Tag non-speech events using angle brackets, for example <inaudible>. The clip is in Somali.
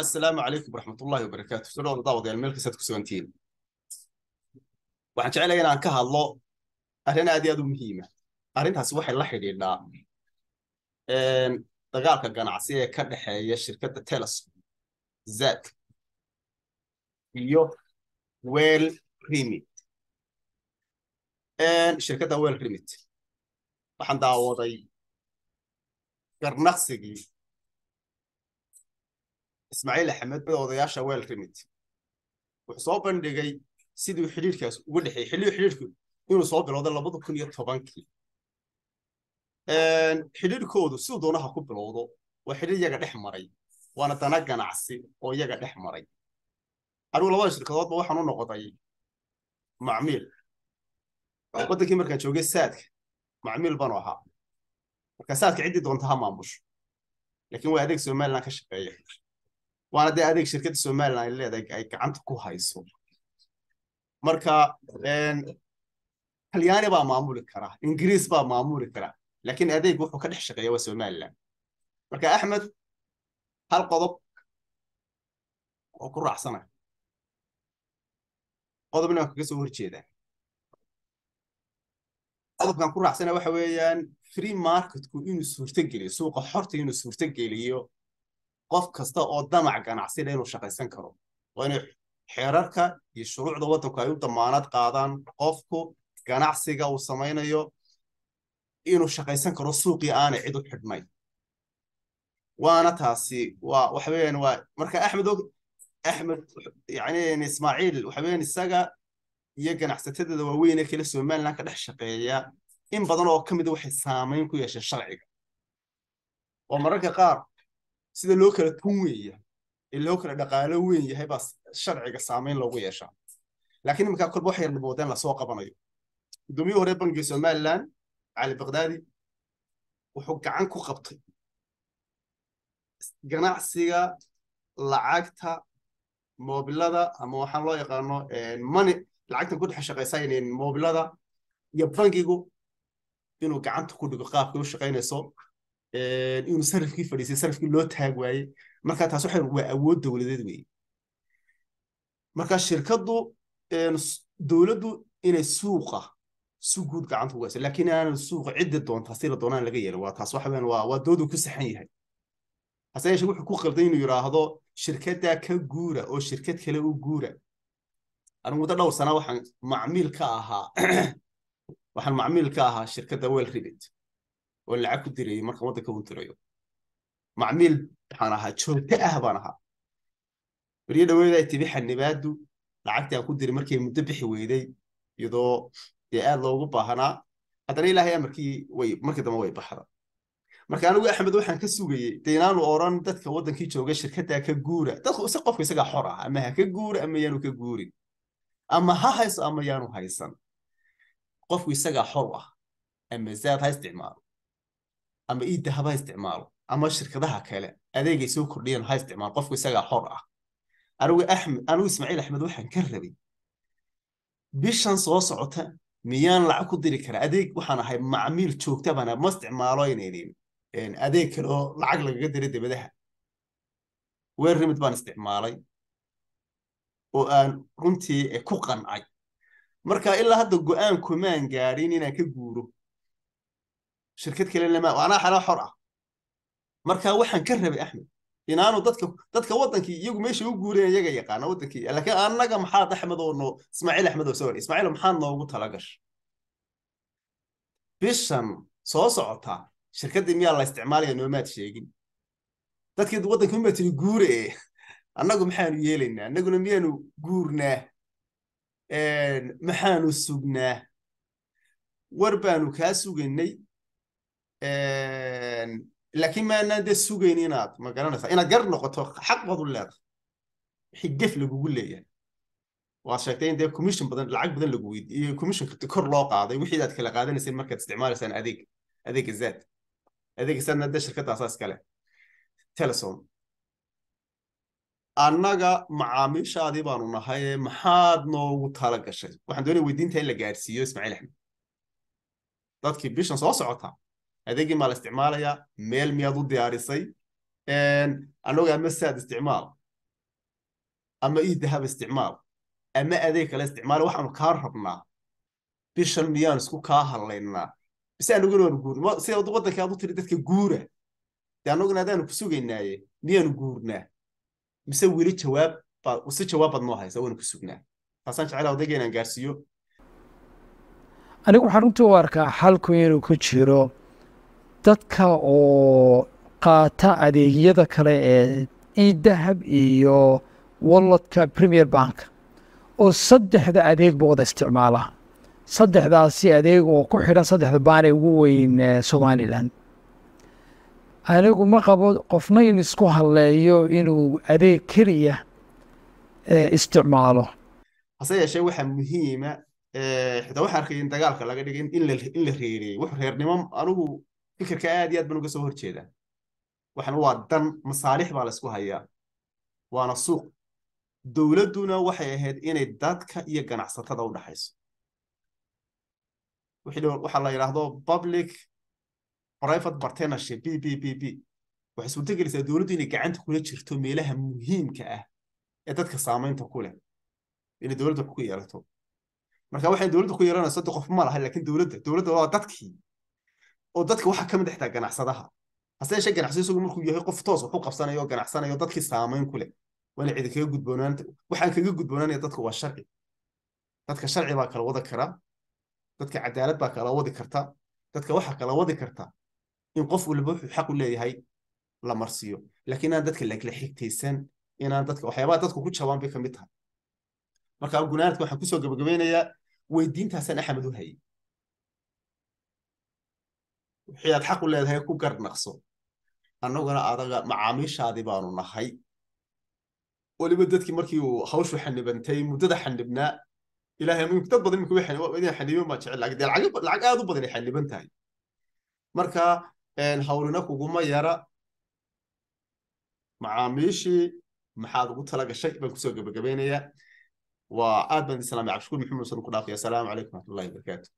asalaamu calaykum waraxmat ullahi wabarakaatu sodhowda daawadayaal meel kastaad ku sugantihiin waxaan jecelaya inaan ka hadlo arrin aad iyo aad u muhiima ah. arrintaasi waxay la xidhiidhaa dagaalka ganacsi ee ka dhexeeya shirkadda telesco zad iyo well remit shirkadda well rimit waxaan daawaday garnaqsigii ismaaciil axmed odayaasha weel ka wuxuu soo bandhigay siduu xidhiirkaas ugu dhexeeyey xilliyu xidhiirku inuu soo bilowday labada kun iyo tobankii xidhiirkoodu siduu doonaha ku bilowdo waa xidhiir iyaga dhex maray waana dana ganacsi oo iyaga dhex maray anigu labada shirkadoodba waxaan u noqday macmiil waddankii markaan joogay saadka macmiil banu ahaa marka saadka ciddii doonta ha maamusho laakiin waa adeeg somalilan ka shaqeeya waana dee adeeg shirkadda somaliland ay leedahay ay gacanta ku hayso marka talyaani baa maamuli kara ingiriis baa maamuli karaa laakiin adeeg wuxuu ka dhex shaqeeya waa somalilan marka axmed hal qodob oo ku raacsana qodobna waan kaga soo horjeedaa qodobkan ku raacsana waxa weeyaan free marketku inuu suurtogeliyo suuqa xorta inuu suurtogeliyo qof kasta oo damac ganacsi leh inuu shaqaysan karo waa inay xeerarka iyo shuruucda waddanku ay u damaanad qaadaan qofku ganacsiga uu samaynayo inuu shaqaysan karo suuqii aanay cid u xidhmay waana taasi waa waxa waa marka axmed axmed yacni ismaaciil waxa weeyaan isaga iyo ganacsatadeeda waaweyn ee kale somaliland ka dhex shaqeeya in badan oo ka mida ah waxay saamayn ku yeesheen sharciga oo mararka qaar sida loo kala tun weya ee loo kala dhaqaalo weyn yahay baa sharciga saamayn loogu yeeshaa laakiin iminkaa kolba wax waxay dhibwoodeen lasoo qabanayo guddoomiye hore bangiga somalilan cali bakdaadi wuxuu gacan ku qabtay ganacsiga lacagta moobilada ama waxaan loo yaqaano eh, money lacagtan ku dhex shaqaysayneen mobilada iyo bangigu inuu gacanta ku dhigo qaabkay u shaqaynayso inuu sarafkii fadhiisay sarafkii loo taag waayey marka taas waxa waa awood dowladeed weeye marka shirkaddu dowladdu inay suuqa si guud gacanta ugu hayso laakiin aanan suuqa cidda doontaa sida doonaan laga yeelin waa taas waxa waa waa doodu ku saxan yahay hase yeeshee wuxuu ku qaldan inuu yidhaahdo shirkaddaa ka guura oo shirkad kale u guura anigu muddo dhowr sana waxaan macmiil ka ahaa <clears throat> waxaan macmiil ka ahaa shirkadda well rebit oo lacag ku dirayay marka waddanka u dirayo macmiil waxaan ahaa joogto ah baan ahaa baryo dhaweedaa timi xanibaadu lacagtii aan ku diray markay muddo bixi weyday iyadoo dee aad loogu baahanaa haddana ilaahay amarkii way markii dambe way baxda marka anigu axmed waxaan ka sugayey dee inaanu oran dadka waddankii jooga shirkaddaa ka guura dadku se qofku isagaa xor ah ama ha ka guura ama yaanu ka guurin ama ha hayso ama yaanu haysan qofku isagaa xor ah ama zaad ha isticmaalo ama iidda haba isticmaalo ama shirkadaha kale adeegay soo kordhiyeen ha isticmaalo qofku isagaa xor ah anigu axmed anugu ismaaciil axmed waxaan ka rabay bishan soo socota miyaan lacag ku diri karaa adeeg waxaan ahay macmiil joogtabana ma isticmaalo inaynin adeeg kale oo lacag lagaga dira dabadaha weer rimid baan isticmaalay oo aan runtii ku qancay marka ilaa hadda go-aankumaan gaadhin inaan ka guuro shirkad kale lama anaa xalaa xor ah marka waxaan ka rabay axmed inaanu dadka dadka wadankii iyagu meesha u guureen iyaga yaqaana wadankii laakiin annaga maxaad axmed oo noo ismaaciil axmed oo sawir ismaaciil maxaad noogu talagash bishan soo socota shirkaddii miyaa la isticmaalaya noomaad sheegin dadkii wadankii umaa tiri guure e annagu maxaanu yeelaynaa annaguna miyaanu guurnaa maxaanu sugnaa war baanu kaa sugaynay laakiin maanaadee sugayn inaad ma garanaysaa inaad gar noqoto xaq baad u leedahay wixii gef lagugu leeyahay waad sheegtay in dee commission badan lacag badan lagu weydiiyo commissionka kor loo qaaday wixii aad kala qaadanayseen markaad isticmaalaysaan adeeg adeega zaad adeega zaadna dee shirkadaasaa iskale telesom annaga macaamiishaadii baanu nahay maxaad noogu tala gashay waxaan doonaya weydiinta in la gaadhsiiyo ismaaciil axmed dadkii bishan soo socotaa adeegin baa la isticmaalayaa meel miyaad u diyaarisay anoga ama saad isticmaal ama idahab isticmaal ama adeeg kale isticmaal waxaanu kaa rabnaa bishan miyaan isku kaa halaynaa mise anuguna guurna sida waddanka aad u tiri dadka guura de anuguna adaanu ku sugaynaaye miyaanu guurnaa mise weli jawaab si jawaabaad noo haysa waanu ku sugnaa taasaan jeclaa odaygeenaan gaarsiiyo anigu waxaan runtii u arkaa xalku inuu ku jiro dadka oo qaata adeegyada kale ee edahab iyo walladka premier bank oo saddexda adeeg ba wada isticmaala saddexdaasi adeeg oo ku xidhan saddexda baanay ugu weyn eh, somaliland anigu ma qabo qofna in isku halleeyo inuu adeeg keliya eh, isticmaalo hase yeeshee waxa muhiima eh, xitaa waxaan arkay in dagaalka laga dhigay in la reereeyey wuxuu reernimo anigu fikirka aad iyo aad ban uga soo horjeedaa waxan waa dan masaalix baa laysku hayaa waana suuq dowladduna waxay ahayd inay dadka iyo ganacsatada u dhexayso waxaa la yidhaahdo public private partnership b b b b waxay suurto gelaysaa dowladdu inay gacanta kula jirto meelaha muhiimka ah ee dadka saamaynta ku leh inay dowladda ku yeelato marka waxay dowladda ku yeelanayso de qof ma laha laakiin dowladda dowladda waa dadkii oo dadka waxaa ka mid ah xitaa ganacsadaha hase haseeshe ganacsiyo isagu markuu yahay qof toos ah, wax u qabsanayo oo ganacsanayo dadkii saamayn ku leh waana cidi kaga gudboonaanta waxaan kaga gudboonaanaya dadka waa sharci dadka sharci baa kala wada kara dadka cadaalad baa kala wadi karta dadka waxaa kala wadi karta in qof walba wuxuu xaq u leeyahay la marsiyo laakiin inaan dadka lagla xigtaysan inaan dadka waxyaabaha dadku ku jabaan bay ka mid tahay marka gunaanadka waxaan kusoo gabagabaynayaa weydiintaasaan axmed u hayay wixii aad xaq u leedahay ku garnaqso annaguna adaga macaamiishaadi baanu nahay weliba dadkii markii uu hawshu xanibantay muddada xanibnaa ilaahay dad badan iminka xaniban baa jecel laakiin dee lacag aad u badan ay xaniban tahay marka hawlina kuguma yara macaamiishii maxaad ugu tala gashay baan kusoo gebagabeynayaa waa aad baan islaamay cabshukuur maxamed sal ku dhaafaya asalaamu calaykum raxmatullahi wabarakaatu